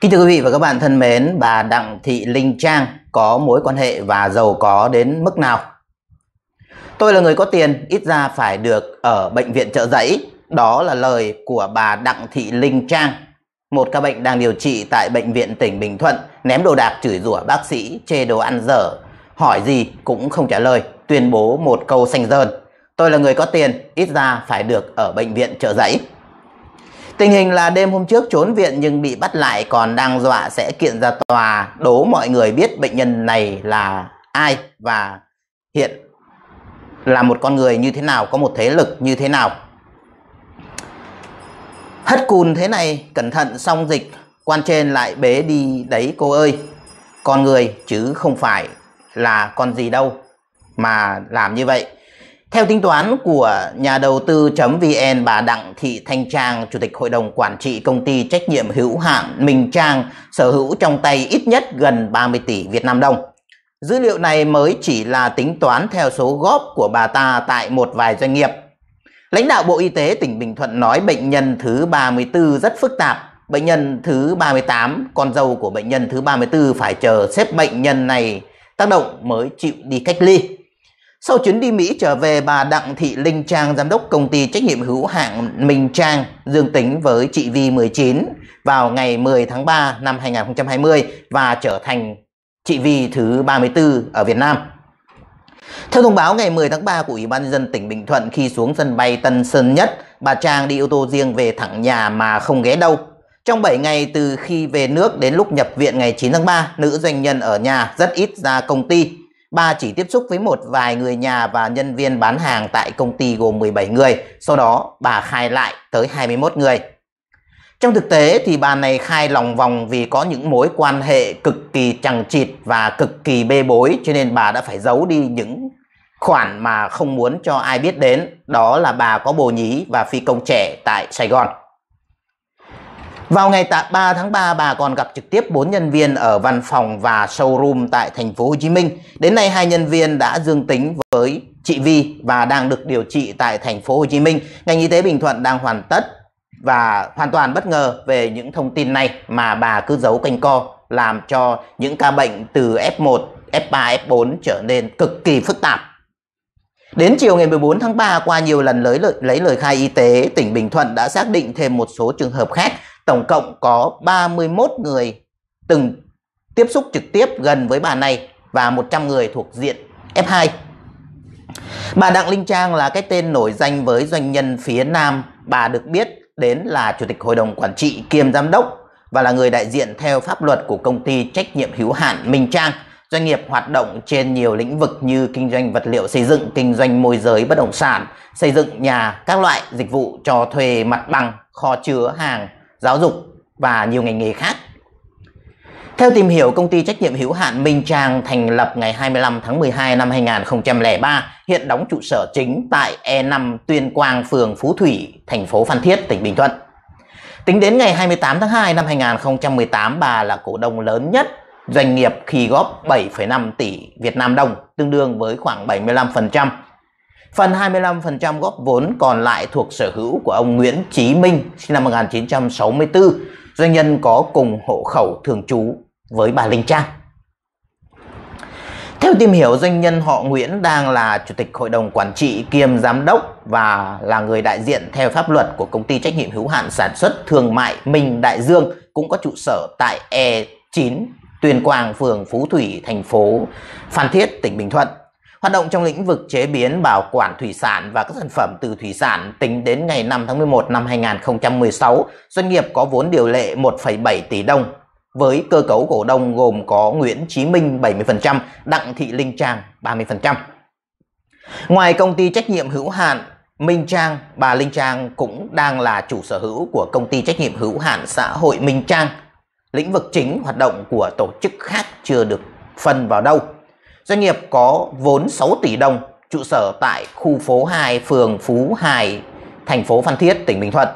Kính thưa quý vị và các bạn thân mến, bà Đặng Thị Linh Trang có mối quan hệ và giàu có đến mức nào? Tôi là người có tiền, ít ra phải được ở bệnh viện trợ giấy. Đó là lời của bà Đặng Thị Linh Trang, một ca bệnh đang điều trị tại bệnh viện tỉnh Bình Thuận, ném đồ đạc chửi rủa bác sĩ, chê đồ ăn dở, hỏi gì cũng không trả lời, tuyên bố một câu xanh dơn. Tôi là người có tiền, ít ra phải được ở bệnh viện trợ giấy. Tình hình là đêm hôm trước trốn viện nhưng bị bắt lại còn đang dọa sẽ kiện ra tòa đố mọi người biết bệnh nhân này là ai và hiện là một con người như thế nào, có một thế lực như thế nào. Hất cùn thế này, cẩn thận xong dịch, quan trên lại bế đi đấy cô ơi. Con người chứ không phải là con gì đâu mà làm như vậy theo tính toán của nhà đầu tư.vn, bà Đặng Thị Thanh Trang, Chủ tịch Hội đồng Quản trị Công ty Trách nhiệm hữu hạn Minh Trang, sở hữu trong tay ít nhất gần 30 tỷ Việt Nam đồng. Dữ liệu này mới chỉ là tính toán theo số góp của bà ta tại một vài doanh nghiệp. Lãnh đạo Bộ Y tế tỉnh Bình Thuận nói bệnh nhân thứ 34 rất phức tạp. Bệnh nhân thứ 38, con dâu của bệnh nhân thứ 34 phải chờ xếp bệnh nhân này tác động mới chịu đi cách ly. Sau chuyến đi Mỹ trở về, bà Đặng Thị Linh Trang, giám đốc công ty trách nhiệm hữu hạn Minh Trang, dương tính với chị Vi-19 vào ngày 10 tháng 3 năm 2020 và trở thành chị Vi thứ 34 ở Việt Nam. Theo thông báo ngày 10 tháng 3 của Ủy ban nhân dân tỉnh Bình Thuận khi xuống sân bay Tân Sơn Nhất, bà Trang đi ô tô riêng về thẳng nhà mà không ghé đâu. Trong 7 ngày từ khi về nước đến lúc nhập viện ngày 9 tháng 3, nữ doanh nhân ở nhà rất ít ra công ty Bà chỉ tiếp xúc với một vài người nhà và nhân viên bán hàng tại công ty gồm 17 người, sau đó bà khai lại tới 21 người. Trong thực tế thì bà này khai lòng vòng vì có những mối quan hệ cực kỳ chằng chịt và cực kỳ bê bối cho nên bà đã phải giấu đi những khoản mà không muốn cho ai biết đến. Đó là bà có bồ nhí và phi công trẻ tại Sài Gòn. Vào ngày 3 tháng 3, bà còn gặp trực tiếp 4 nhân viên ở văn phòng và showroom tại thành phố Hồ Chí Minh. Đến nay, hai nhân viên đã dương tính với chị Vi và đang được điều trị tại thành phố Hồ Chí Minh. Ngành y tế Bình Thuận đang hoàn tất và hoàn toàn bất ngờ về những thông tin này mà bà cứ giấu canh co làm cho những ca bệnh từ F1, F3, F4 trở nên cực kỳ phức tạp. Đến chiều ngày 14 tháng 3, qua nhiều lần lấy lời, lấy lời khai y tế, tỉnh Bình Thuận đã xác định thêm một số trường hợp khác tổng cộng có 31 người từng tiếp xúc trực tiếp gần với bà này và 100 người thuộc diện F2. Bà Đặng Linh Trang là cái tên nổi danh với doanh nhân phía Nam. Bà được biết đến là Chủ tịch Hội đồng Quản trị kiêm Giám đốc và là người đại diện theo pháp luật của công ty trách nhiệm hữu hạn Minh Trang, doanh nghiệp hoạt động trên nhiều lĩnh vực như kinh doanh vật liệu xây dựng, kinh doanh môi giới bất động sản, xây dựng nhà, các loại dịch vụ cho thuê mặt bằng, kho chứa hàng, giáo dục và nhiều ngành nghề khác. Theo tìm hiểu, công ty trách nhiệm hữu hạn Minh Trang thành lập ngày 25 tháng 12 năm 2003, hiện đóng trụ sở chính tại E5 Tuyên Quang, phường Phú Thủy, thành phố Phan Thiết, tỉnh Bình Thuận. Tính đến ngày 28 tháng 2 năm 2018, bà là cổ đông lớn nhất doanh nghiệp khi góp 7,5 tỷ Việt Nam đồng, tương đương với khoảng 75% Phần 25% góp vốn còn lại thuộc sở hữu của ông Nguyễn Chí Minh sinh năm 1964, doanh nhân có cùng hộ khẩu thường trú với bà Linh Trang. Theo tìm hiểu, doanh nhân họ Nguyễn đang là chủ tịch hội đồng quản trị kiêm giám đốc và là người đại diện theo pháp luật của công ty trách nhiệm hữu hạn sản xuất thương mại Minh Đại Dương cũng có trụ sở tại E9 Tuyền Quang, phường Phú Thủy, thành phố Phan Thiết, tỉnh Bình Thuận. Hoạt động trong lĩnh vực chế biến bảo quản thủy sản và các sản phẩm từ thủy sản tính đến ngày 5 tháng 11 năm 2016, doanh nghiệp có vốn điều lệ 1,7 tỷ đồng. Với cơ cấu cổ đông gồm có Nguyễn Chí Minh 70%, Đặng Thị Linh Trang 30%. Ngoài công ty trách nhiệm hữu hạn Minh Trang, bà Linh Trang cũng đang là chủ sở hữu của công ty trách nhiệm hữu hạn xã hội Minh Trang. Lĩnh vực chính hoạt động của tổ chức khác chưa được phân vào đâu. Doanh nghiệp có vốn 6 tỷ đồng, trụ sở tại khu phố 2, phường Phú Hải, thành phố Phan Thiết, tỉnh Bình Thuận.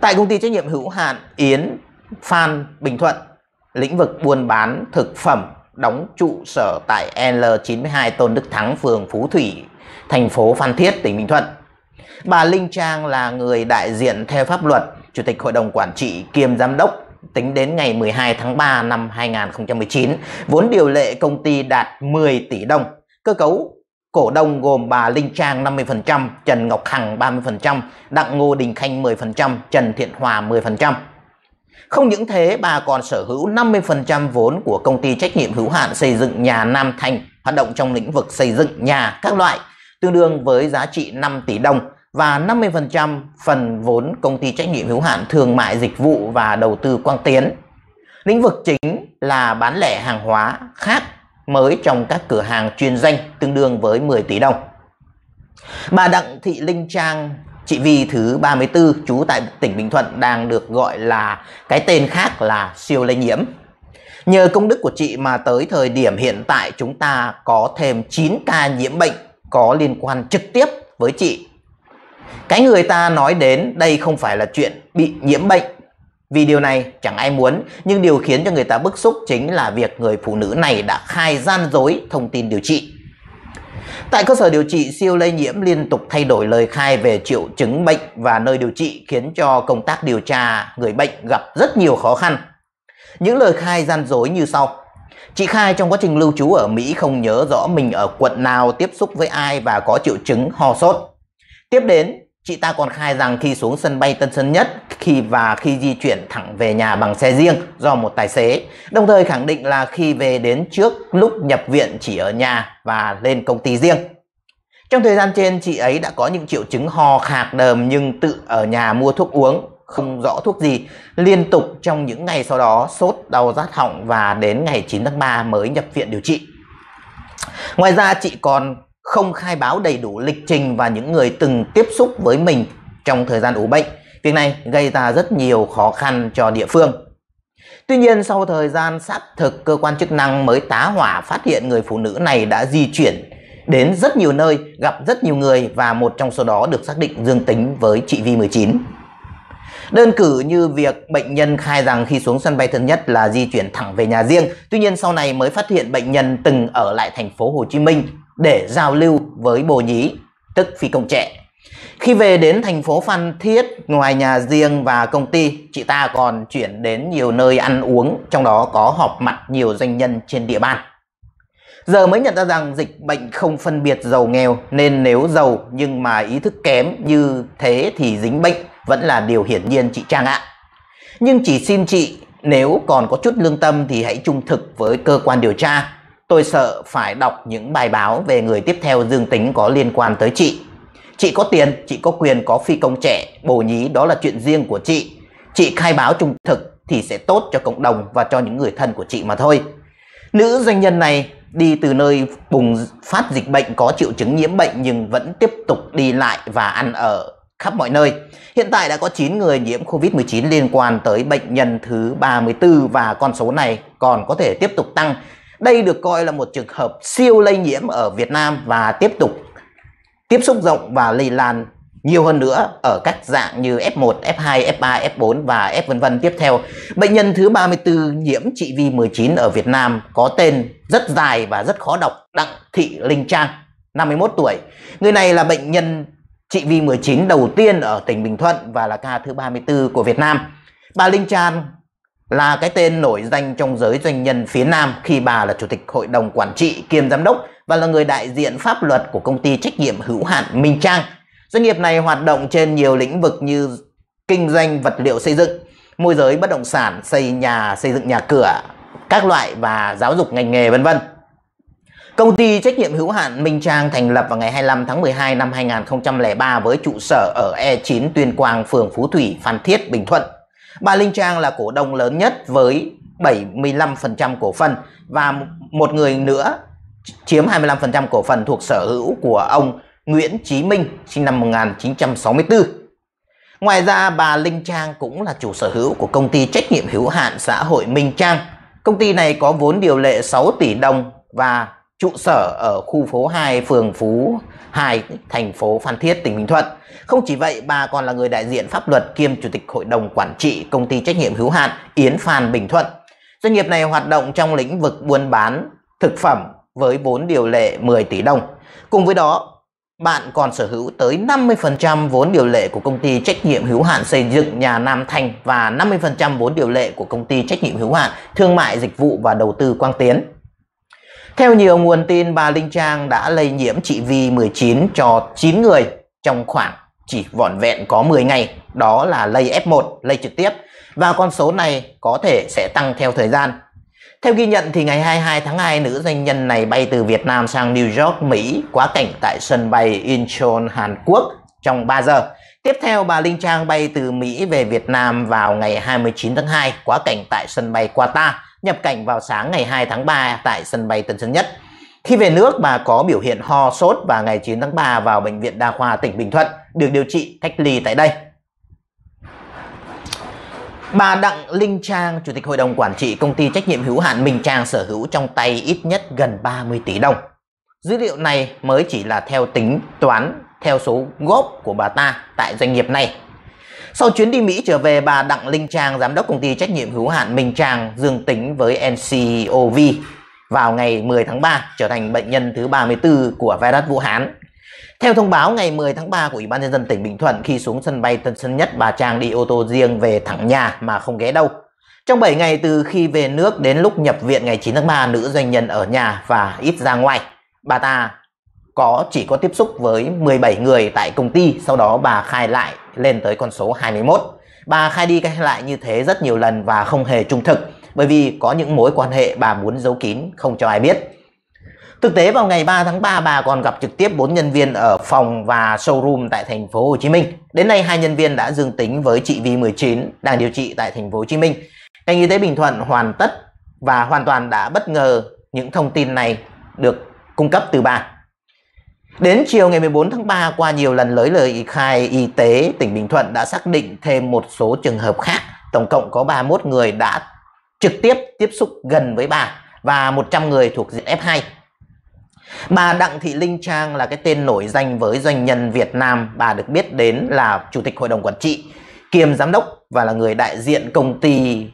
Tại công ty trách nhiệm hữu hạn Yến Phan Bình Thuận, lĩnh vực buôn bán thực phẩm đóng trụ sở tại L92 Tôn Đức Thắng, phường Phú Thủy, thành phố Phan Thiết, tỉnh Bình Thuận. Bà Linh Trang là người đại diện theo pháp luật, Chủ tịch Hội đồng Quản trị kiêm Giám đốc tính đến ngày 12 tháng 3 năm 2019, vốn điều lệ công ty đạt 10 tỷ đồng. Cơ cấu cổ đông gồm bà Linh Trang 50%, Trần Ngọc Hằng 30%, Đặng Ngô Đình Khanh 10%, Trần Thiện Hòa 10%. Không những thế, bà còn sở hữu 50% vốn của công ty trách nhiệm hữu hạn xây dựng nhà Nam Thành, hoạt động trong lĩnh vực xây dựng nhà các loại, tương đương với giá trị 5 tỷ đồng và 50% phần vốn công ty trách nhiệm hữu hạn thương mại dịch vụ và đầu tư Quang Tiến. Lĩnh vực chính là bán lẻ hàng hóa khác mới trong các cửa hàng chuyên danh tương đương với 10 tỷ đồng. Bà Đặng Thị Linh Trang, chị Vi thứ 34 trú tại tỉnh Bình Thuận đang được gọi là cái tên khác là siêu lây nhiễm. Nhờ công đức của chị mà tới thời điểm hiện tại chúng ta có thêm 9 ca nhiễm bệnh có liên quan trực tiếp với chị cái người ta nói đến đây không phải là chuyện bị nhiễm bệnh vì điều này chẳng ai muốn, nhưng điều khiến cho người ta bức xúc chính là việc người phụ nữ này đã khai gian dối thông tin điều trị. Tại cơ sở điều trị, siêu lây nhiễm liên tục thay đổi lời khai về triệu chứng bệnh và nơi điều trị khiến cho công tác điều tra người bệnh gặp rất nhiều khó khăn. Những lời khai gian dối như sau. Chị khai trong quá trình lưu trú ở Mỹ không nhớ rõ mình ở quận nào tiếp xúc với ai và có triệu chứng ho sốt. Tiếp đến, chị ta còn khai rằng khi xuống sân bay Tân Sơn Nhất khi và khi di chuyển thẳng về nhà bằng xe riêng do một tài xế, đồng thời khẳng định là khi về đến trước lúc nhập viện chỉ ở nhà và lên công ty riêng. Trong thời gian trên, chị ấy đã có những triệu chứng ho khạc đờm nhưng tự ở nhà mua thuốc uống, không rõ thuốc gì, liên tục trong những ngày sau đó sốt, đau rát họng và đến ngày 9 tháng 3 mới nhập viện điều trị. Ngoài ra chị còn không khai báo đầy đủ lịch trình và những người từng tiếp xúc với mình trong thời gian ủ bệnh. Việc này gây ra rất nhiều khó khăn cho địa phương. Tuy nhiên sau thời gian xác thực cơ quan chức năng mới tá hỏa phát hiện người phụ nữ này đã di chuyển đến rất nhiều nơi, gặp rất nhiều người và một trong số đó được xác định dương tính với trị Vi-19. Đơn cử như việc bệnh nhân khai rằng khi xuống sân bay thân Nhất là di chuyển thẳng về nhà riêng, tuy nhiên sau này mới phát hiện bệnh nhân từng ở lại thành phố Hồ Chí Minh để giao lưu với Bồ Nhí, tức Phi Công Trẻ. Khi về đến thành phố Phan Thiết, ngoài nhà riêng và công ty, chị ta còn chuyển đến nhiều nơi ăn uống, trong đó có họp mặt nhiều doanh nhân trên địa bàn. Giờ mới nhận ra rằng dịch bệnh không phân biệt giàu nghèo nên nếu giàu nhưng mà ý thức kém như thế thì dính bệnh vẫn là điều hiển nhiên chị Trang ạ. Nhưng chỉ xin chị nếu còn có chút lương tâm thì hãy trung thực với cơ quan điều tra Tôi sợ phải đọc những bài báo về người tiếp theo dương tính có liên quan tới chị. Chị có tiền, chị có quyền có phi công trẻ, bồ nhí đó là chuyện riêng của chị. Chị khai báo trung thực thì sẽ tốt cho cộng đồng và cho những người thân của chị mà thôi. Nữ doanh nhân này đi từ nơi bùng phát dịch bệnh có triệu chứng nhiễm bệnh nhưng vẫn tiếp tục đi lại và ăn ở khắp mọi nơi. Hiện tại đã có 9 người nhiễm COVID-19 liên quan tới bệnh nhân thứ 34 và con số này còn có thể tiếp tục tăng đây được coi là một trường hợp siêu lây nhiễm ở Việt Nam và tiếp tục tiếp xúc rộng và lây lan nhiều hơn nữa ở các dạng như F1, F2, F3, F4 và F vân vân tiếp theo. Bệnh nhân thứ 34 nhiễm trị vi-19 ở Việt Nam có tên rất dài và rất khó đọc Đặng Thị Linh Trang, 51 tuổi. Người này là bệnh nhân trị vi-19 đầu tiên ở tỉnh Bình Thuận và là ca thứ 34 của Việt Nam. Bà Linh Trang là cái tên nổi danh trong giới doanh nhân phía Nam khi bà là chủ tịch hội đồng quản trị kiêm giám đốc và là người đại diện pháp luật của công ty trách nhiệm hữu hạn Minh Trang. Doanh nghiệp này hoạt động trên nhiều lĩnh vực như kinh doanh vật liệu xây dựng, môi giới bất động sản, xây nhà, xây dựng nhà cửa, các loại và giáo dục ngành nghề vân vân. Công ty trách nhiệm hữu hạn Minh Trang thành lập vào ngày 25 tháng 12 năm 2003 với trụ sở ở E9 Tuyên Quang, phường Phú Thủy, Phan Thiết, Bình Thuận bà Linh Trang là cổ đông lớn nhất với 75% cổ phần và một người nữa chiếm 25% cổ phần thuộc sở hữu của ông Nguyễn Chí Minh sinh năm 1964. Ngoài ra bà Linh Trang cũng là chủ sở hữu của công ty trách nhiệm hữu hạn xã hội Minh Trang. Công ty này có vốn điều lệ 6 tỷ đồng và trụ sở ở khu phố 2 phường Phú 2, thành phố Phan Thiết, tỉnh Bình Thuận. Không chỉ vậy, bà còn là người đại diện pháp luật kiêm Chủ tịch Hội đồng Quản trị Công ty Trách nhiệm hữu hạn Yến Phan Bình Thuận. Doanh nghiệp này hoạt động trong lĩnh vực buôn bán thực phẩm với vốn điều lệ 10 tỷ đồng. Cùng với đó, bạn còn sở hữu tới 50% vốn điều lệ của công ty trách nhiệm hữu hạn xây dựng nhà Nam Thanh và 50% vốn điều lệ của công ty trách nhiệm hữu hạn thương mại dịch vụ và đầu tư Quang Tiến. Theo nhiều nguồn tin, bà Linh Trang đã lây nhiễm chị Vi-19 cho 9 người trong khoảng chỉ vỏn vẹn có 10 ngày, đó là lây F1, lây trực tiếp. Và con số này có thể sẽ tăng theo thời gian. Theo ghi nhận thì ngày 22 tháng 2, nữ doanh nhân này bay từ Việt Nam sang New York, Mỹ, quá cảnh tại sân bay Incheon, Hàn Quốc trong 3 giờ. Tiếp theo, bà Linh Trang bay từ Mỹ về Việt Nam vào ngày 29 tháng 2, quá cảnh tại sân bay Qatar nhập cảnh vào sáng ngày 2 tháng 3 tại sân bay Tân Sơn Nhất. Khi về nước, bà có biểu hiện ho sốt và ngày 9 tháng 3 vào Bệnh viện Đa khoa tỉnh Bình Thuận, được điều trị cách ly tại đây. Bà Đặng Linh Trang, Chủ tịch Hội đồng Quản trị Công ty Trách nhiệm hữu hạn Minh Trang sở hữu trong tay ít nhất gần 30 tỷ đồng. Dữ liệu này mới chỉ là theo tính toán theo số góp của bà ta tại doanh nghiệp này sau chuyến đi Mỹ trở về, bà Đặng Linh Trang, giám đốc công ty trách nhiệm hữu hạn Minh Trang, dương tính với NCOV vào ngày 10 tháng 3, trở thành bệnh nhân thứ 34 của virus Vũ Hán. Theo thông báo ngày 10 tháng 3 của Ủy ban nhân dân tỉnh Bình Thuận, khi xuống sân bay Tân Sơn Nhất, bà Trang đi ô tô riêng về thẳng nhà mà không ghé đâu. Trong 7 ngày từ khi về nước đến lúc nhập viện ngày 9 tháng 3, nữ doanh nhân ở nhà và ít ra ngoài. Bà ta có chỉ có tiếp xúc với 17 người tại công ty, sau đó bà khai lại lên tới con số 21. Bà khai đi khai lại như thế rất nhiều lần và không hề trung thực bởi vì có những mối quan hệ bà muốn giấu kín không cho ai biết. Thực tế vào ngày 3 tháng 3 bà còn gặp trực tiếp 4 nhân viên ở phòng và showroom tại thành phố Hồ Chí Minh. Đến nay hai nhân viên đã dương tính với chị V19 đang điều trị tại thành phố Hồ Chí Minh. Ngành y tế Bình Thuận hoàn tất và hoàn toàn đã bất ngờ những thông tin này được cung cấp từ bà. Đến chiều ngày 14 tháng 3, qua nhiều lần lấy lời khai, y tế tỉnh Bình Thuận đã xác định thêm một số trường hợp khác. Tổng cộng có 31 người đã trực tiếp tiếp xúc gần với bà và 100 người thuộc diện F2. Bà Đặng Thị Linh Trang là cái tên nổi danh với doanh nhân Việt Nam. Bà được biết đến là Chủ tịch Hội đồng Quản trị, kiêm giám đốc và là người đại diện công ty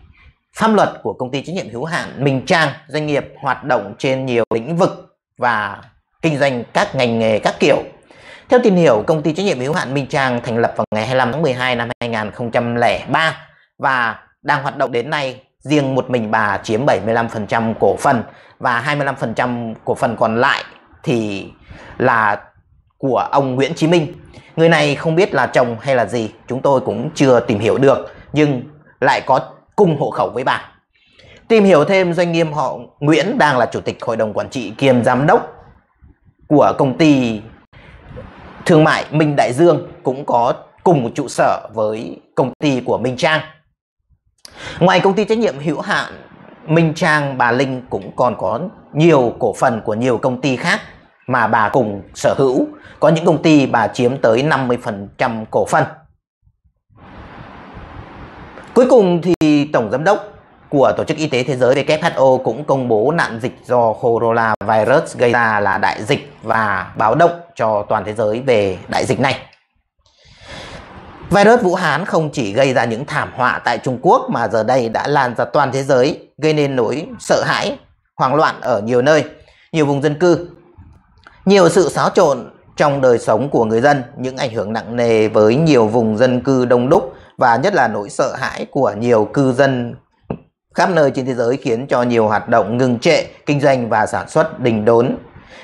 pháp luật của công ty trách nhiệm hữu hạn Minh Trang, doanh nghiệp hoạt động trên nhiều lĩnh vực và kinh doanh các ngành nghề các kiểu. Theo tìm hiểu, công ty trách nhiệm hữu hạn Minh Trang thành lập vào ngày 25 tháng 12 năm 2003 và đang hoạt động đến nay riêng một mình bà chiếm 75% cổ phần và 25% cổ phần còn lại thì là của ông Nguyễn Chí Minh. Người này không biết là chồng hay là gì, chúng tôi cũng chưa tìm hiểu được nhưng lại có cùng hộ khẩu với bà. Tìm hiểu thêm doanh nghiệp họ Nguyễn đang là chủ tịch hội đồng quản trị kiêm giám đốc của công ty thương mại Minh Đại Dương cũng có cùng trụ sở với công ty của Minh Trang. Ngoài công ty trách nhiệm hữu hạn Minh Trang, bà Linh cũng còn có nhiều cổ phần của nhiều công ty khác mà bà cùng sở hữu. Có những công ty bà chiếm tới 50% cổ phần. Cuối cùng thì tổng giám đốc của Tổ chức Y tế Thế giới WHO cũng công bố nạn dịch do coronavirus gây ra là đại dịch và báo động cho toàn thế giới về đại dịch này. Virus Vũ Hán không chỉ gây ra những thảm họa tại Trung Quốc mà giờ đây đã lan ra toàn thế giới, gây nên nỗi sợ hãi, hoảng loạn ở nhiều nơi, nhiều vùng dân cư. Nhiều sự xáo trộn trong đời sống của người dân, những ảnh hưởng nặng nề với nhiều vùng dân cư đông đúc và nhất là nỗi sợ hãi của nhiều cư dân khắp nơi trên thế giới khiến cho nhiều hoạt động ngừng trệ, kinh doanh và sản xuất đình đốn.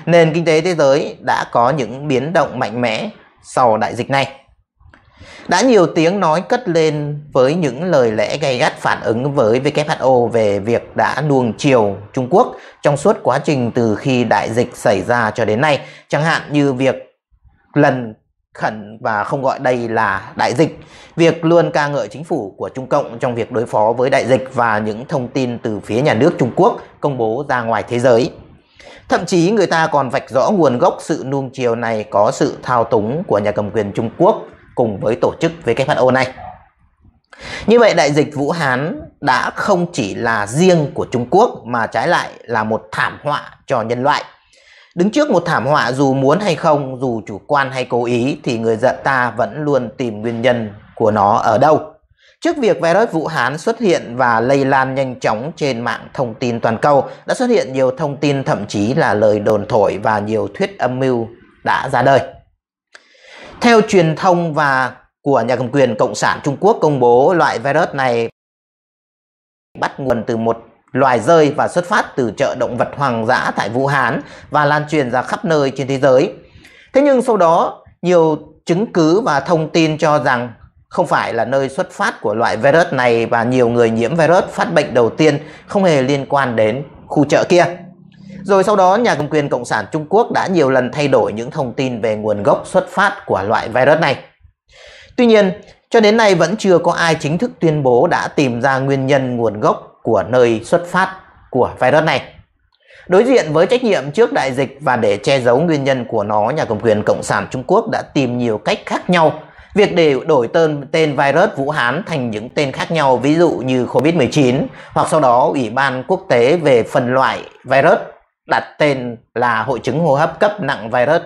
Nền kinh tế thế giới đã có những biến động mạnh mẽ sau đại dịch này. Đã nhiều tiếng nói cất lên với những lời lẽ gay gắt phản ứng với WHO về việc đã nuông chiều Trung Quốc trong suốt quá trình từ khi đại dịch xảy ra cho đến nay, chẳng hạn như việc lần khẩn và không gọi đây là đại dịch. Việc luôn ca ngợi chính phủ của Trung Cộng trong việc đối phó với đại dịch và những thông tin từ phía nhà nước Trung Quốc công bố ra ngoài thế giới. Thậm chí người ta còn vạch rõ nguồn gốc sự nuông chiều này có sự thao túng của nhà cầm quyền Trung Quốc cùng với tổ chức WHO này. Như vậy đại dịch Vũ Hán đã không chỉ là riêng của Trung Quốc mà trái lại là một thảm họa cho nhân loại. Đứng trước một thảm họa dù muốn hay không, dù chủ quan hay cố ý thì người giận ta vẫn luôn tìm nguyên nhân của nó ở đâu. Trước việc virus Vũ Hán xuất hiện và lây lan nhanh chóng trên mạng thông tin toàn cầu, đã xuất hiện nhiều thông tin thậm chí là lời đồn thổi và nhiều thuyết âm mưu đã ra đời. Theo truyền thông và của nhà cầm quyền Cộng sản Trung Quốc công bố loại virus này bắt nguồn từ một loài rơi và xuất phát từ chợ động vật hoang dã tại Vũ Hán và lan truyền ra khắp nơi trên thế giới. Thế nhưng sau đó, nhiều chứng cứ và thông tin cho rằng không phải là nơi xuất phát của loại virus này và nhiều người nhiễm virus phát bệnh đầu tiên không hề liên quan đến khu chợ kia. Rồi sau đó, nhà cầm quyền Cộng sản Trung Quốc đã nhiều lần thay đổi những thông tin về nguồn gốc xuất phát của loại virus này. Tuy nhiên, cho đến nay vẫn chưa có ai chính thức tuyên bố đã tìm ra nguyên nhân nguồn gốc của nơi xuất phát của virus này. Đối diện với trách nhiệm trước đại dịch và để che giấu nguyên nhân của nó, nhà cầm quyền Cộng sản Trung Quốc đã tìm nhiều cách khác nhau. Việc để đổi tên, tên virus Vũ Hán thành những tên khác nhau, ví dụ như COVID-19, hoặc sau đó Ủy ban Quốc tế về phân loại virus đặt tên là hội chứng hô hấp cấp nặng virus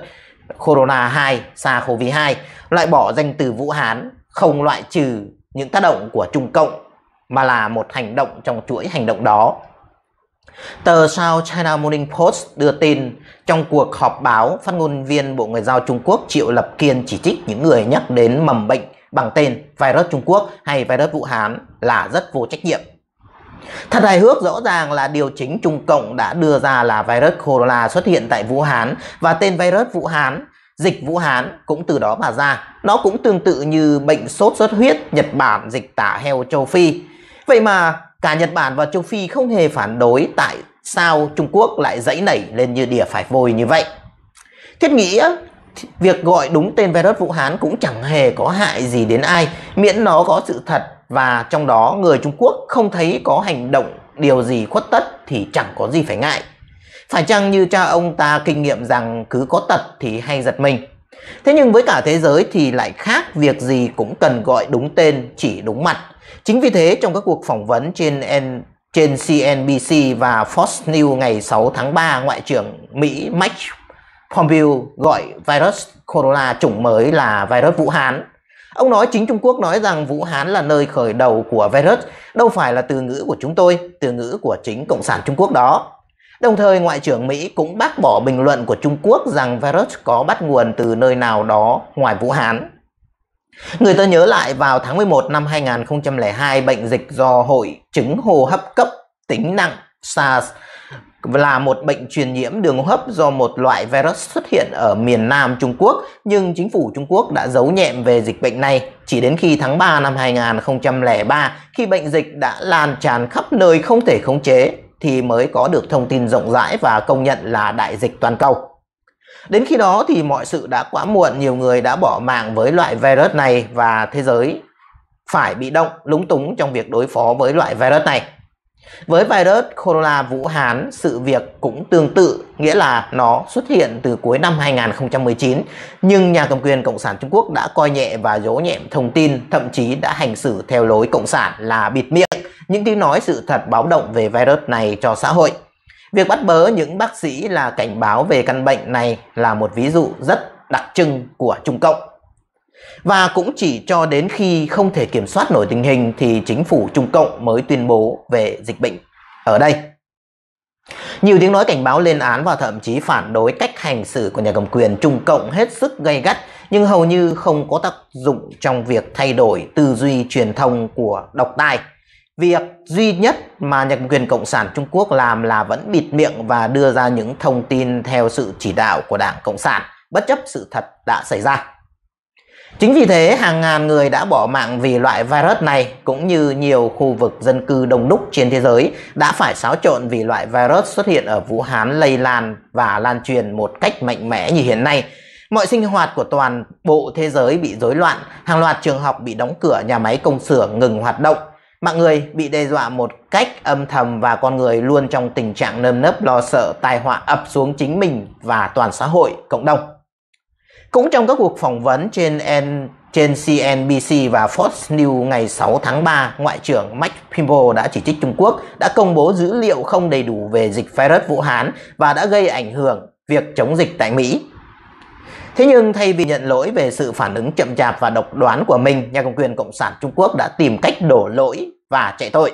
Corona 2, SARS-CoV-2, loại bỏ danh từ Vũ Hán, không loại trừ những tác động của Trung Cộng mà là một hành động trong chuỗi hành động đó. Tờ South China Morning Post đưa tin trong cuộc họp báo, phát ngôn viên Bộ Ngoại giao Trung Quốc Triệu Lập Kiên chỉ trích những người nhắc đến mầm bệnh bằng tên virus Trung Quốc hay virus Vũ Hán là rất vô trách nhiệm. Thật hài hước rõ ràng là điều chính Trung Cộng đã đưa ra là virus corona xuất hiện tại Vũ Hán và tên virus Vũ Hán, dịch Vũ Hán cũng từ đó mà ra. Nó cũng tương tự như bệnh sốt xuất huyết Nhật Bản, dịch tả heo châu Phi Vậy mà cả Nhật Bản và châu Phi không hề phản đối tại sao Trung Quốc lại dãy nảy lên như đỉa phải vôi như vậy. Thiết nghĩ việc gọi đúng tên virus Vũ Hán cũng chẳng hề có hại gì đến ai miễn nó có sự thật và trong đó người Trung Quốc không thấy có hành động điều gì khuất tất thì chẳng có gì phải ngại. Phải chăng như cha ông ta kinh nghiệm rằng cứ có tật thì hay giật mình. Thế nhưng với cả thế giới thì lại khác việc gì cũng cần gọi đúng tên chỉ đúng mặt Chính vì thế trong các cuộc phỏng vấn trên N trên CNBC và Fox News ngày 6 tháng 3, Ngoại trưởng Mỹ Mike Pompeo gọi virus corona chủng mới là virus Vũ Hán. Ông nói chính Trung Quốc nói rằng Vũ Hán là nơi khởi đầu của virus, đâu phải là từ ngữ của chúng tôi, từ ngữ của chính Cộng sản Trung Quốc đó. Đồng thời, Ngoại trưởng Mỹ cũng bác bỏ bình luận của Trung Quốc rằng virus có bắt nguồn từ nơi nào đó ngoài Vũ Hán. Người ta nhớ lại vào tháng 11 năm 2002, bệnh dịch do hội chứng hô hấp cấp tính nặng SARS là một bệnh truyền nhiễm đường hô hấp do một loại virus xuất hiện ở miền Nam Trung Quốc, nhưng chính phủ Trung Quốc đã giấu nhẹm về dịch bệnh này chỉ đến khi tháng 3 năm 2003 khi bệnh dịch đã lan tràn khắp nơi không thể khống chế thì mới có được thông tin rộng rãi và công nhận là đại dịch toàn cầu. Đến khi đó thì mọi sự đã quá muộn, nhiều người đã bỏ mạng với loại virus này và thế giới phải bị động, lúng túng trong việc đối phó với loại virus này. Với virus corona Vũ Hán, sự việc cũng tương tự, nghĩa là nó xuất hiện từ cuối năm 2019, nhưng nhà cầm quyền Cộng sản Trung Quốc đã coi nhẹ và dỗ nhẹm thông tin, thậm chí đã hành xử theo lối Cộng sản là bịt miệng, những tiếng nói sự thật báo động về virus này cho xã hội. Việc bắt bớ những bác sĩ là cảnh báo về căn bệnh này là một ví dụ rất đặc trưng của Trung Cộng. Và cũng chỉ cho đến khi không thể kiểm soát nổi tình hình thì chính phủ Trung Cộng mới tuyên bố về dịch bệnh ở đây. Nhiều tiếng nói cảnh báo lên án và thậm chí phản đối cách hành xử của nhà cầm quyền Trung Cộng hết sức gay gắt nhưng hầu như không có tác dụng trong việc thay đổi tư duy truyền thông của độc tài. Việc duy nhất mà nhạc quyền Cộng sản Trung Quốc làm là vẫn bịt miệng và đưa ra những thông tin theo sự chỉ đạo của Đảng Cộng sản, bất chấp sự thật đã xảy ra. Chính vì thế, hàng ngàn người đã bỏ mạng vì loại virus này, cũng như nhiều khu vực dân cư đông đúc trên thế giới đã phải xáo trộn vì loại virus xuất hiện ở Vũ Hán lây lan và lan truyền một cách mạnh mẽ như hiện nay. Mọi sinh hoạt của toàn bộ thế giới bị rối loạn, hàng loạt trường học bị đóng cửa, nhà máy công xưởng ngừng hoạt động, Mạng người bị đe dọa một cách âm thầm và con người luôn trong tình trạng nơm nớp lo sợ tai họa ập xuống chính mình và toàn xã hội, cộng đồng. Cũng trong các cuộc phỏng vấn trên N, trên CNBC và Fox News ngày 6 tháng 3, Ngoại trưởng Mike Pompeo đã chỉ trích Trung Quốc đã công bố dữ liệu không đầy đủ về dịch virus Vũ Hán và đã gây ảnh hưởng việc chống dịch tại Mỹ Thế nhưng thay vì nhận lỗi về sự phản ứng chậm chạp và độc đoán của mình, nhà cầm quyền Cộng sản Trung Quốc đã tìm cách đổ lỗi và chạy tội.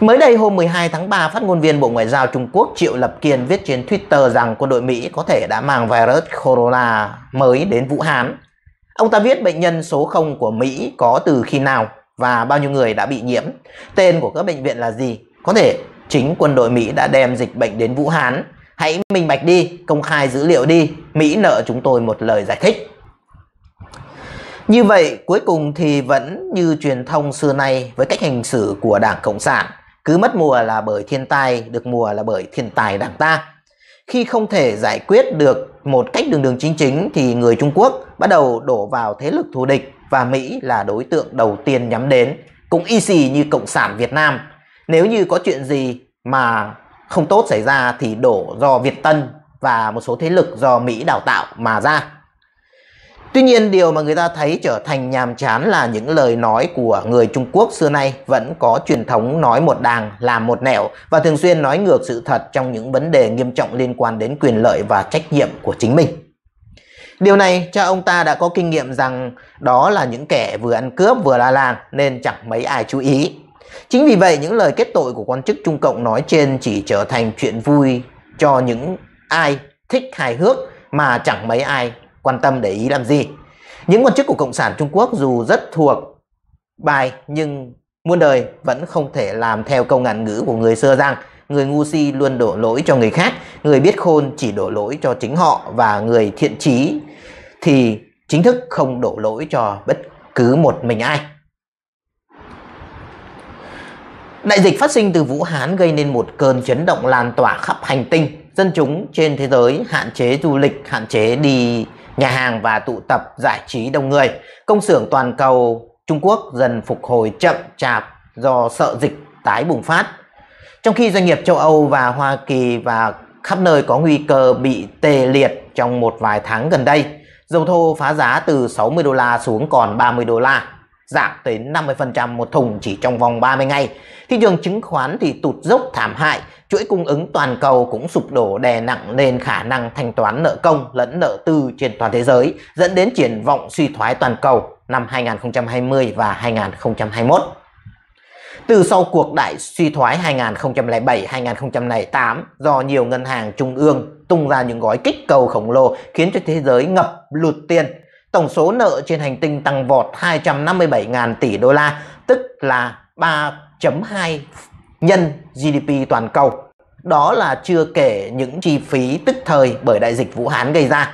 Mới đây hôm 12 tháng 3, phát ngôn viên Bộ Ngoại giao Trung Quốc Triệu Lập Kiên viết trên Twitter rằng quân đội Mỹ có thể đã mang virus corona mới đến Vũ Hán. Ông ta viết bệnh nhân số 0 của Mỹ có từ khi nào và bao nhiêu người đã bị nhiễm, tên của các bệnh viện là gì. Có thể chính quân đội Mỹ đã đem dịch bệnh đến Vũ Hán Hãy minh bạch đi, công khai dữ liệu đi, Mỹ nợ chúng tôi một lời giải thích. Như vậy, cuối cùng thì vẫn như truyền thông xưa nay với cách hành xử của Đảng Cộng sản, cứ mất mùa là bởi thiên tai, được mùa là bởi thiên tài đảng ta. Khi không thể giải quyết được một cách đường đường chính chính thì người Trung Quốc bắt đầu đổ vào thế lực thù địch và Mỹ là đối tượng đầu tiên nhắm đến, cũng y xì như Cộng sản Việt Nam. Nếu như có chuyện gì mà không tốt xảy ra thì đổ do Việt Tân và một số thế lực do Mỹ đào tạo mà ra. Tuy nhiên điều mà người ta thấy trở thành nhàm chán là những lời nói của người Trung Quốc xưa nay vẫn có truyền thống nói một đàng làm một nẻo và thường xuyên nói ngược sự thật trong những vấn đề nghiêm trọng liên quan đến quyền lợi và trách nhiệm của chính mình. Điều này cha ông ta đã có kinh nghiệm rằng đó là những kẻ vừa ăn cướp vừa la làng nên chẳng mấy ai chú ý Chính vì vậy những lời kết tội của quan chức Trung Cộng nói trên chỉ trở thành chuyện vui cho những ai thích hài hước mà chẳng mấy ai quan tâm để ý làm gì. Những quan chức của Cộng sản Trung Quốc dù rất thuộc bài nhưng muôn đời vẫn không thể làm theo câu ngạn ngữ của người xưa rằng người ngu si luôn đổ lỗi cho người khác, người biết khôn chỉ đổ lỗi cho chính họ và người thiện trí thì chính thức không đổ lỗi cho bất cứ một mình ai. Đại dịch phát sinh từ Vũ Hán gây nên một cơn chấn động lan tỏa khắp hành tinh. Dân chúng trên thế giới hạn chế du lịch, hạn chế đi nhà hàng và tụ tập giải trí đông người. Công xưởng toàn cầu Trung Quốc dần phục hồi chậm chạp do sợ dịch tái bùng phát. Trong khi doanh nghiệp châu Âu và Hoa Kỳ và khắp nơi có nguy cơ bị tê liệt trong một vài tháng gần đây, dầu thô phá giá từ 60 đô la xuống còn 30 đô la giảm tới 50% một thùng chỉ trong vòng 30 ngày. Thị trường chứng khoán thì tụt dốc thảm hại, chuỗi cung ứng toàn cầu cũng sụp đổ đè nặng lên khả năng thanh toán nợ công lẫn nợ tư trên toàn thế giới, dẫn đến triển vọng suy thoái toàn cầu năm 2020 và 2021. Từ sau cuộc đại suy thoái 2007-2008 do nhiều ngân hàng trung ương tung ra những gói kích cầu khổng lồ khiến cho thế giới ngập lụt tiền Tổng số nợ trên hành tinh tăng vọt 257.000 tỷ đô la, tức là 3.2 nhân GDP toàn cầu. Đó là chưa kể những chi phí tức thời bởi đại dịch Vũ Hán gây ra.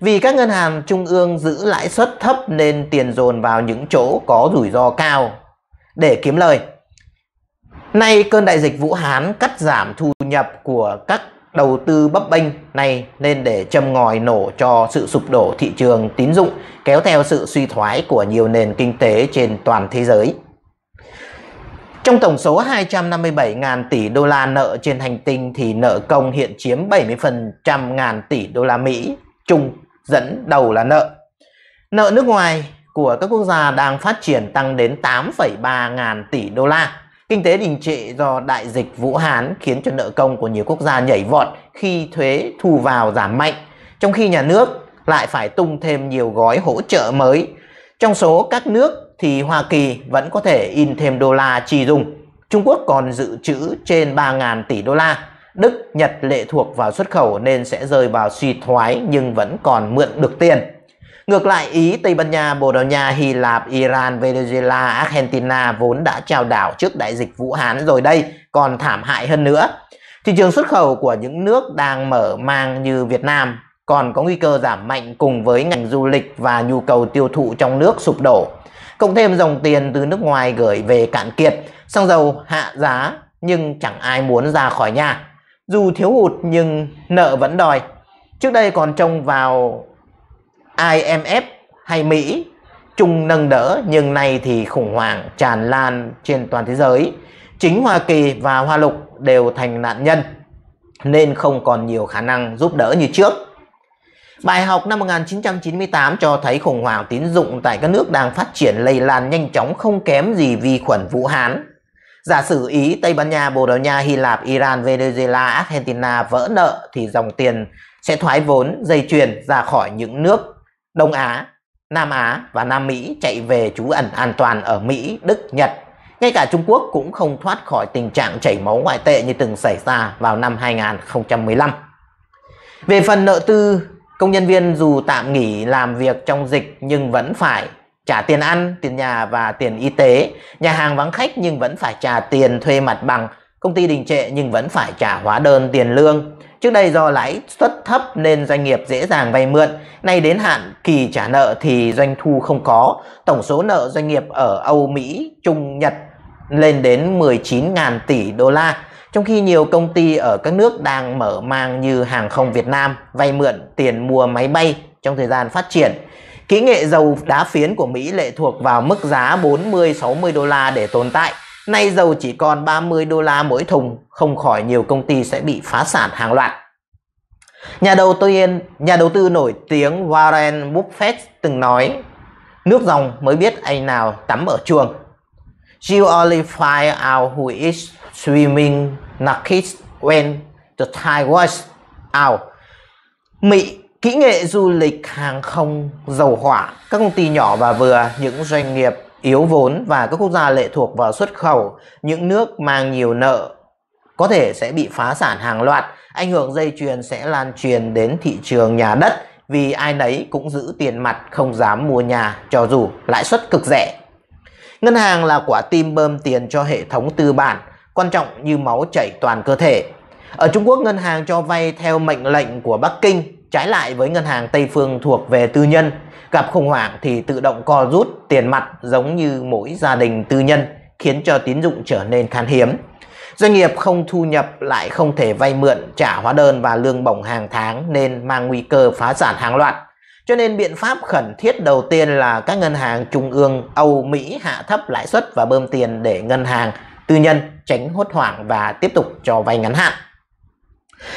Vì các ngân hàng trung ương giữ lãi suất thấp nên tiền dồn vào những chỗ có rủi ro cao để kiếm lời. Nay cơn đại dịch Vũ Hán cắt giảm thu nhập của các đầu tư bấp bênh này nên để châm ngòi nổ cho sự sụp đổ thị trường tín dụng kéo theo sự suy thoái của nhiều nền kinh tế trên toàn thế giới. Trong tổng số 257.000 tỷ đô la nợ trên hành tinh thì nợ công hiện chiếm 70% ngàn tỷ đô la Mỹ, chung dẫn đầu là nợ. Nợ nước ngoài của các quốc gia đang phát triển tăng đến 8,3 ngàn tỷ đô la Kinh tế đình trệ do đại dịch Vũ Hán khiến cho nợ công của nhiều quốc gia nhảy vọt khi thuế thu vào giảm mạnh, trong khi nhà nước lại phải tung thêm nhiều gói hỗ trợ mới. Trong số các nước thì Hoa Kỳ vẫn có thể in thêm đô la chi dùng. Trung Quốc còn dự trữ trên 3.000 tỷ đô la. Đức, Nhật lệ thuộc vào xuất khẩu nên sẽ rơi vào suy thoái nhưng vẫn còn mượn được tiền. Ngược lại, Ý, Tây Ban Nha, Bồ Đào Nha, Hy Lạp, Iran, Venezuela, Argentina vốn đã trao đảo trước đại dịch Vũ Hán rồi đây còn thảm hại hơn nữa. Thị trường xuất khẩu của những nước đang mở mang như Việt Nam còn có nguy cơ giảm mạnh cùng với ngành du lịch và nhu cầu tiêu thụ trong nước sụp đổ. Cộng thêm dòng tiền từ nước ngoài gửi về cạn kiệt, xăng dầu hạ giá nhưng chẳng ai muốn ra khỏi nhà. Dù thiếu hụt nhưng nợ vẫn đòi. Trước đây còn trông vào IMF hay Mỹ chung nâng đỡ nhưng nay thì khủng hoảng tràn lan trên toàn thế giới. Chính Hoa Kỳ và Hoa Lục đều thành nạn nhân nên không còn nhiều khả năng giúp đỡ như trước. Bài học năm 1998 cho thấy khủng hoảng tín dụng tại các nước đang phát triển lây lan nhanh chóng không kém gì vi khuẩn Vũ Hán. Giả sử Ý, Tây Ban Nha, Bồ Đào Nha, Hy Lạp, Iran, Venezuela, Argentina vỡ nợ thì dòng tiền sẽ thoái vốn dây chuyền ra khỏi những nước Đông Á, Nam Á và Nam Mỹ chạy về trú ẩn an toàn ở Mỹ, Đức, Nhật. Ngay cả Trung Quốc cũng không thoát khỏi tình trạng chảy máu ngoại tệ như từng xảy ra vào năm 2015. Về phần nợ tư, công nhân viên dù tạm nghỉ làm việc trong dịch nhưng vẫn phải trả tiền ăn, tiền nhà và tiền y tế, nhà hàng vắng khách nhưng vẫn phải trả tiền thuê mặt bằng, công ty đình trệ nhưng vẫn phải trả hóa đơn tiền lương, Trước đây do lãi suất thấp nên doanh nghiệp dễ dàng vay mượn, nay đến hạn kỳ trả nợ thì doanh thu không có. Tổng số nợ doanh nghiệp ở Âu, Mỹ, Trung, Nhật lên đến 19.000 tỷ đô la. Trong khi nhiều công ty ở các nước đang mở mang như hàng không Việt Nam vay mượn tiền mua máy bay trong thời gian phát triển. Kỹ nghệ dầu đá phiến của Mỹ lệ thuộc vào mức giá 40-60 đô la để tồn tại. Nay dầu chỉ còn 30 đô la mỗi thùng, không khỏi nhiều công ty sẽ bị phá sản hàng loạt. Nhà đầu tư yên, nhà đầu tư nổi tiếng Warren Buffett từng nói, nước dòng mới biết anh nào tắm ở chuồng. You only find out who is swimming naked when the tide was out. Mỹ kỹ nghệ du lịch hàng không dầu hỏa các công ty nhỏ và vừa những doanh nghiệp yếu vốn và các quốc gia lệ thuộc vào xuất khẩu, những nước mang nhiều nợ có thể sẽ bị phá sản hàng loạt, ảnh hưởng dây chuyền sẽ lan truyền đến thị trường nhà đất vì ai nấy cũng giữ tiền mặt không dám mua nhà cho dù lãi suất cực rẻ. Ngân hàng là quả tim bơm tiền cho hệ thống tư bản, quan trọng như máu chảy toàn cơ thể. Ở Trung Quốc, ngân hàng cho vay theo mệnh lệnh của Bắc Kinh, trái lại với ngân hàng Tây Phương thuộc về tư nhân. Gặp khủng hoảng thì tự động co rút tiền mặt giống như mỗi gia đình tư nhân khiến cho tín dụng trở nên khan hiếm. Doanh nghiệp không thu nhập lại không thể vay mượn trả hóa đơn và lương bổng hàng tháng nên mang nguy cơ phá sản hàng loạt. Cho nên biện pháp khẩn thiết đầu tiên là các ngân hàng trung ương Âu Mỹ hạ thấp lãi suất và bơm tiền để ngân hàng tư nhân tránh hốt hoảng và tiếp tục cho vay ngắn hạn.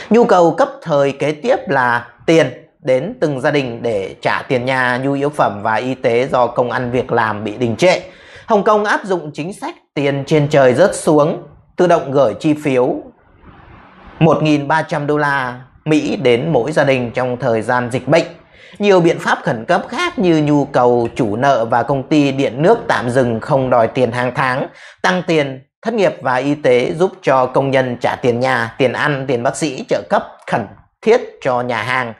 Nhu cầu cấp thời kế tiếp là tiền đến từng gia đình để trả tiền nhà, nhu yếu phẩm và y tế do công ăn việc làm bị đình trệ. Hồng Kông áp dụng chính sách tiền trên trời rớt xuống, tự động gửi chi phiếu 1.300 đô la Mỹ đến mỗi gia đình trong thời gian dịch bệnh. Nhiều biện pháp khẩn cấp khác như nhu cầu chủ nợ và công ty điện nước tạm dừng không đòi tiền hàng tháng, tăng tiền, thất nghiệp và y tế giúp cho công nhân trả tiền nhà, tiền ăn, tiền bác sĩ, trợ cấp khẩn thiết cho nhà hàng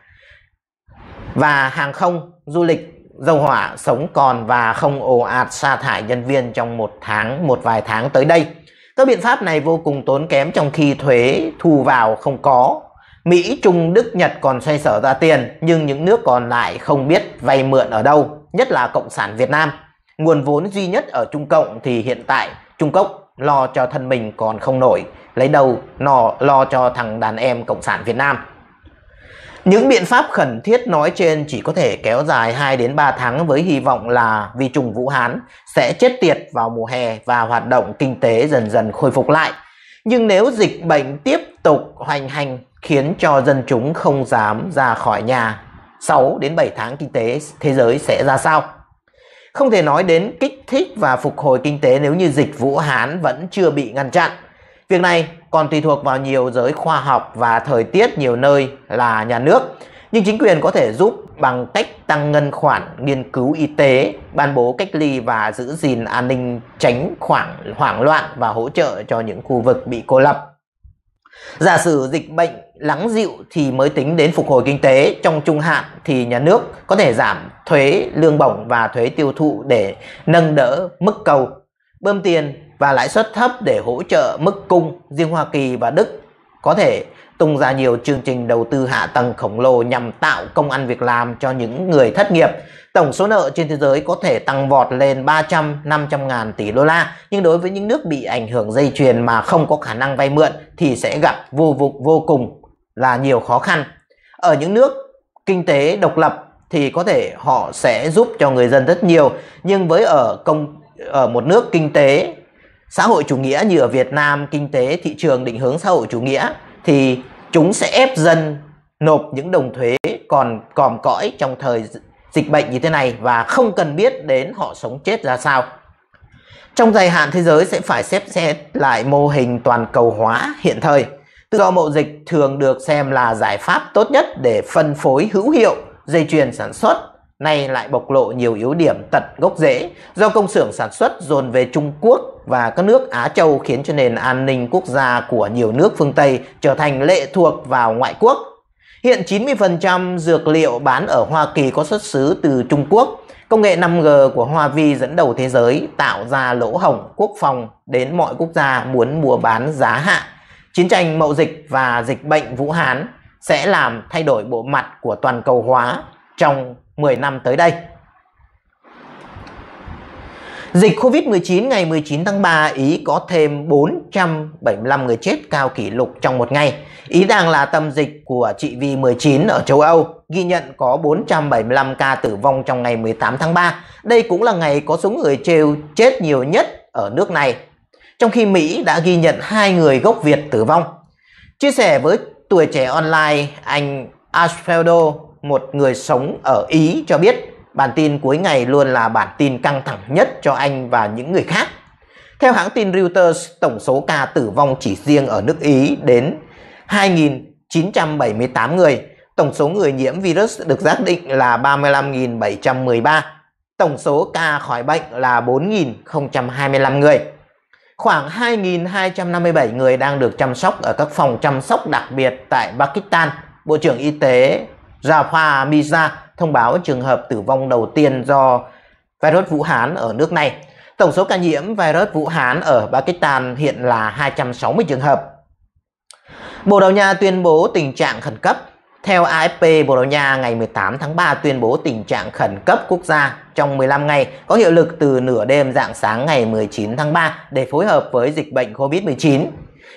và hàng không du lịch dầu hỏa sống còn và không ồ ạt sa thải nhân viên trong một tháng một vài tháng tới đây các biện pháp này vô cùng tốn kém trong khi thuế thu vào không có Mỹ, Trung, Đức, Nhật còn xoay sở ra tiền nhưng những nước còn lại không biết vay mượn ở đâu, nhất là Cộng sản Việt Nam. Nguồn vốn duy nhất ở Trung Cộng thì hiện tại Trung cộng lo cho thân mình còn không nổi, lấy đâu lo, lo cho thằng đàn em Cộng sản Việt Nam. Những biện pháp khẩn thiết nói trên chỉ có thể kéo dài 2 đến 3 tháng với hy vọng là vi trùng Vũ Hán sẽ chết tiệt vào mùa hè và hoạt động kinh tế dần dần khôi phục lại. Nhưng nếu dịch bệnh tiếp tục hoành hành khiến cho dân chúng không dám ra khỏi nhà, 6 đến 7 tháng kinh tế thế giới sẽ ra sao? Không thể nói đến kích thích và phục hồi kinh tế nếu như dịch Vũ Hán vẫn chưa bị ngăn chặn. Việc này còn tùy thuộc vào nhiều giới khoa học và thời tiết nhiều nơi là nhà nước. Nhưng chính quyền có thể giúp bằng cách tăng ngân khoản nghiên cứu y tế, ban bố cách ly và giữ gìn an ninh tránh khoảng hoảng loạn và hỗ trợ cho những khu vực bị cô lập. Giả sử dịch bệnh lắng dịu thì mới tính đến phục hồi kinh tế, trong trung hạn thì nhà nước có thể giảm thuế lương bổng và thuế tiêu thụ để nâng đỡ mức cầu. Bơm tiền và lãi suất thấp để hỗ trợ mức cung, riêng Hoa Kỳ và Đức có thể tung ra nhiều chương trình đầu tư hạ tầng khổng lồ nhằm tạo công ăn việc làm cho những người thất nghiệp. Tổng số nợ trên thế giới có thể tăng vọt lên 300-500 ngàn tỷ đô la, nhưng đối với những nước bị ảnh hưởng dây chuyền mà không có khả năng vay mượn thì sẽ gặp vô vục vô cùng là nhiều khó khăn. Ở những nước kinh tế độc lập thì có thể họ sẽ giúp cho người dân rất nhiều, nhưng với ở công ở một nước kinh tế xã hội chủ nghĩa như ở Việt Nam kinh tế thị trường định hướng xã hội chủ nghĩa thì chúng sẽ ép dân nộp những đồng thuế còn còm cõi trong thời dịch bệnh như thế này và không cần biết đến họ sống chết ra sao. Trong dài hạn thế giới sẽ phải xếp xét lại mô hình toàn cầu hóa hiện thời. Tự do mậu dịch thường được xem là giải pháp tốt nhất để phân phối hữu hiệu dây chuyền sản xuất nay lại bộc lộ nhiều yếu điểm tận gốc rễ do công xưởng sản xuất dồn về Trung Quốc và các nước Á Châu khiến cho nền an ninh quốc gia của nhiều nước phương Tây trở thành lệ thuộc vào ngoại quốc. Hiện 90% dược liệu bán ở Hoa Kỳ có xuất xứ từ Trung Quốc. Công nghệ 5G của Hoa Vi dẫn đầu thế giới tạo ra lỗ hổng quốc phòng đến mọi quốc gia muốn mua bán giá hạ. Chiến tranh mậu dịch và dịch bệnh Vũ Hán sẽ làm thay đổi bộ mặt của toàn cầu hóa trong 10 năm tới đây. Dịch Covid-19 ngày 19 tháng 3, Ý có thêm 475 người chết cao kỷ lục trong một ngày. Ý đang là tâm dịch của trị V19 ở châu Âu, ghi nhận có 475 ca tử vong trong ngày 18 tháng 3. Đây cũng là ngày có số người trêu chết nhiều nhất ở nước này. Trong khi Mỹ đã ghi nhận hai người gốc Việt tử vong. Chia sẻ với tuổi trẻ online, anh Alfredo một người sống ở Ý cho biết bản tin cuối ngày luôn là bản tin căng thẳng nhất cho anh và những người khác. Theo hãng tin Reuters, tổng số ca tử vong chỉ riêng ở nước Ý đến 2.978 người. Tổng số người nhiễm virus được xác định là 35.713. Tổng số ca khỏi bệnh là 4.025 người. Khoảng 2.257 người đang được chăm sóc ở các phòng chăm sóc đặc biệt tại Pakistan. Bộ trưởng Y tế Rafah Miza thông báo trường hợp tử vong đầu tiên do virus Vũ Hán ở nước này. Tổng số ca nhiễm virus Vũ Hán ở Pakistan hiện là 260 trường hợp. Bồ Đào Nha tuyên bố tình trạng khẩn cấp. Theo AFP, Bồ Đào Nha ngày 18 tháng 3 tuyên bố tình trạng khẩn cấp quốc gia trong 15 ngày có hiệu lực từ nửa đêm dạng sáng ngày 19 tháng 3 để phối hợp với dịch bệnh COVID-19.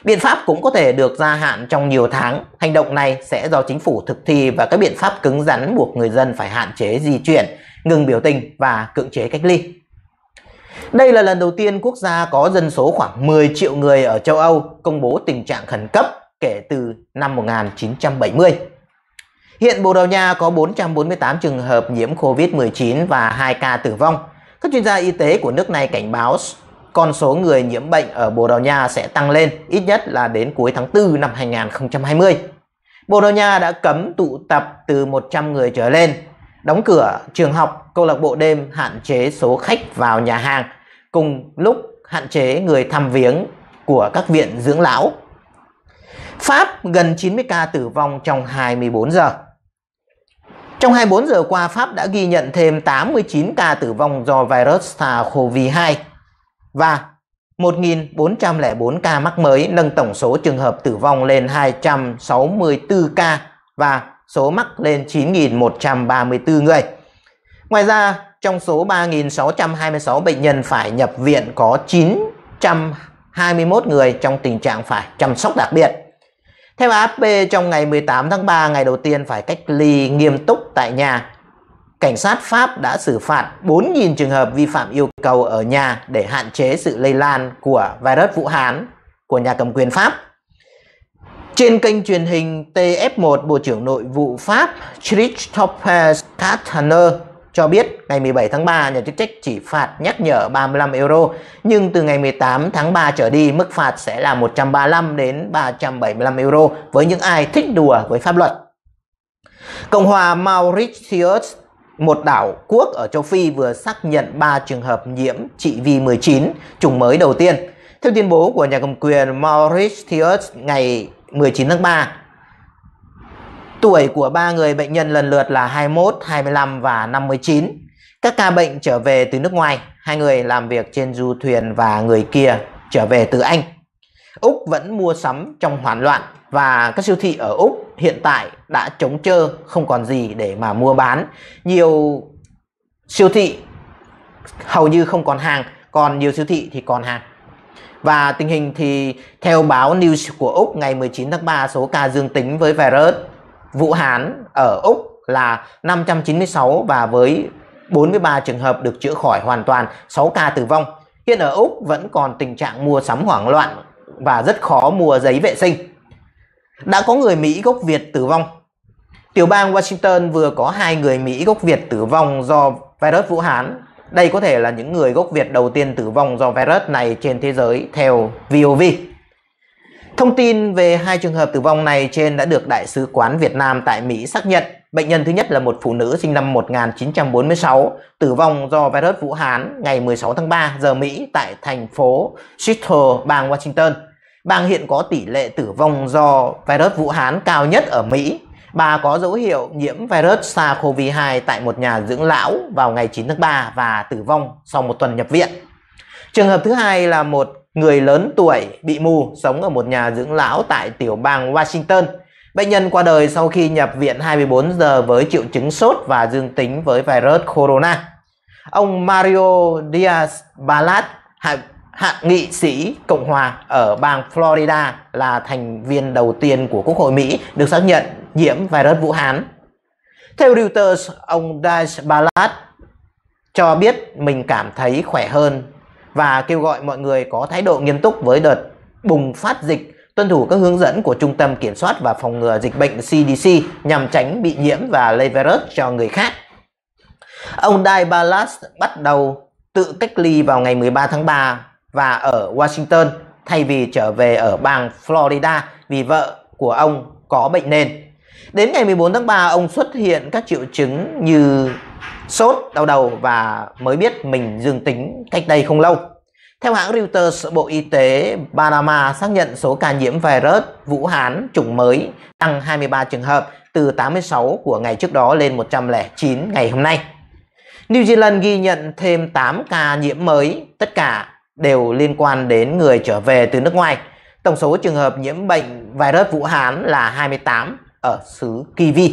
Biện pháp cũng có thể được gia hạn trong nhiều tháng. Hành động này sẽ do chính phủ thực thi và các biện pháp cứng rắn buộc người dân phải hạn chế di chuyển, ngừng biểu tình và cưỡng chế cách ly. Đây là lần đầu tiên quốc gia có dân số khoảng 10 triệu người ở châu Âu công bố tình trạng khẩn cấp kể từ năm 1970. Hiện Bồ Đào Nha có 448 trường hợp nhiễm COVID-19 và 2 ca tử vong. Các chuyên gia y tế của nước này cảnh báo con số người nhiễm bệnh ở Bồ Đào Nha sẽ tăng lên ít nhất là đến cuối tháng 4 năm 2020. Bồ Đào Nha đã cấm tụ tập từ 100 người trở lên, đóng cửa trường học, câu lạc bộ đêm hạn chế số khách vào nhà hàng, cùng lúc hạn chế người thăm viếng của các viện dưỡng lão. Pháp gần 90 ca tử vong trong 24 giờ. Trong 24 giờ qua, Pháp đã ghi nhận thêm 89 ca tử vong do virus SARS-CoV-2 và 1.404 ca mắc mới nâng tổng số trường hợp tử vong lên 264 ca và số mắc lên 9.134 người. Ngoài ra, trong số 3.626 bệnh nhân phải nhập viện có 921 người trong tình trạng phải chăm sóc đặc biệt. Theo Afp, trong ngày 18 tháng 3, ngày đầu tiên phải cách ly nghiêm túc tại nhà cảnh sát Pháp đã xử phạt 4.000 trường hợp vi phạm yêu cầu ở nhà để hạn chế sự lây lan của virus Vũ Hán của nhà cầm quyền Pháp. Trên kênh truyền hình TF1, Bộ trưởng Nội vụ Pháp Christopher Castaner cho biết ngày 17 tháng 3 nhà chức trách chỉ phạt nhắc nhở 35 euro nhưng từ ngày 18 tháng 3 trở đi mức phạt sẽ là 135 đến 375 euro với những ai thích đùa với pháp luật. Cộng hòa Mauritius một đảo quốc ở châu Phi vừa xác nhận 3 trường hợp nhiễm trị vi 19 chủng mới đầu tiên. Theo tuyên bố của nhà cầm quyền Mauritius ngày 19 tháng 3, tuổi của ba người bệnh nhân lần lượt là 21, 25 và 59. Các ca bệnh trở về từ nước ngoài, hai người làm việc trên du thuyền và người kia trở về từ Anh. Úc vẫn mua sắm trong hoảng loạn và các siêu thị ở Úc hiện tại đã trống trơ không còn gì để mà mua bán. Nhiều siêu thị hầu như không còn hàng, còn nhiều siêu thị thì còn hàng. Và tình hình thì theo báo News của Úc ngày 19 tháng 3 số ca dương tính với virus Vũ Hán ở Úc là 596 và với 43 trường hợp được chữa khỏi hoàn toàn, 6 ca tử vong. Hiện ở Úc vẫn còn tình trạng mua sắm hoảng loạn và rất khó mua giấy vệ sinh. Đã có người Mỹ gốc Việt tử vong. Tiểu bang Washington vừa có hai người Mỹ gốc Việt tử vong do virus Vũ Hán. Đây có thể là những người gốc Việt đầu tiên tử vong do virus này trên thế giới theo VOV. Thông tin về hai trường hợp tử vong này trên đã được Đại sứ quán Việt Nam tại Mỹ xác nhận Bệnh nhân thứ nhất là một phụ nữ sinh năm 1946 tử vong do virus Vũ Hán ngày 16 tháng 3 giờ Mỹ tại thành phố Seattle, bang Washington. Bang hiện có tỷ lệ tử vong do virus Vũ Hán cao nhất ở Mỹ. Bà có dấu hiệu nhiễm virus SARS-CoV-2 tại một nhà dưỡng lão vào ngày 9 tháng 3 và tử vong sau một tuần nhập viện. Trường hợp thứ hai là một người lớn tuổi bị mù sống ở một nhà dưỡng lão tại tiểu bang Washington – Bệnh nhân qua đời sau khi nhập viện 24 giờ với triệu chứng sốt và dương tính với virus corona. Ông Mario Diaz-Balart, hạ, nghị sĩ Cộng hòa ở bang Florida là thành viên đầu tiên của Quốc hội Mỹ được xác nhận nhiễm virus Vũ Hán. Theo Reuters, ông Diaz-Balart cho biết mình cảm thấy khỏe hơn và kêu gọi mọi người có thái độ nghiêm túc với đợt bùng phát dịch tuân thủ các hướng dẫn của Trung tâm Kiểm soát và Phòng ngừa Dịch bệnh CDC nhằm tránh bị nhiễm và lây virus cho người khác. Ông Dai Ballas bắt đầu tự cách ly vào ngày 13 tháng 3 và ở Washington thay vì trở về ở bang Florida vì vợ của ông có bệnh nền. Đến ngày 14 tháng 3, ông xuất hiện các triệu chứng như sốt, đau đầu và mới biết mình dương tính cách đây không lâu. Theo hãng Reuters, Bộ Y tế Panama xác nhận số ca nhiễm virus Vũ Hán chủng mới tăng 23 trường hợp từ 86 của ngày trước đó lên 109 ngày hôm nay. New Zealand ghi nhận thêm 8 ca nhiễm mới, tất cả đều liên quan đến người trở về từ nước ngoài. Tổng số trường hợp nhiễm bệnh virus Vũ Hán là 28 ở xứ Kiwi.